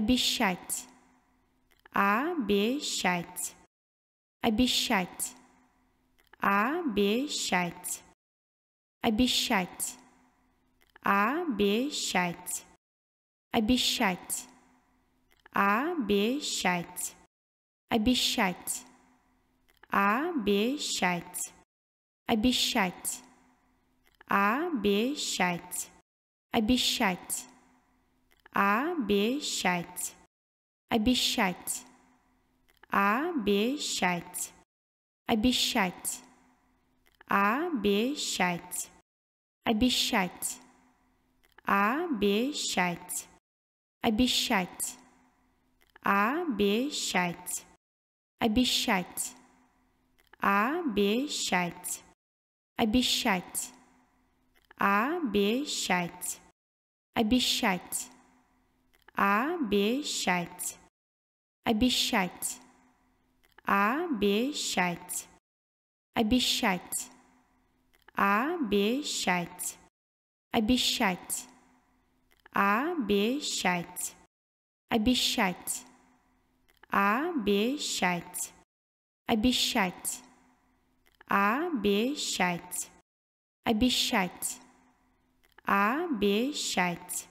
Обещать. Обещать. Обещать. Обещать. Обещать. Обещать. Обещать. Обещать. Обещать. Обещать. Обещать. Обещать. Обещать. Обещать. Обещать. Обещать. Обещать. Обещать. Обещать. Обещать. Обещать. Обещать. Обещать. Обещать. Обещать. Обещать. Обещать обещать, обещать, обещать, обещать, обещать, обещать, обещать, обещать, обещать, обещать, обещать, обещать, обещать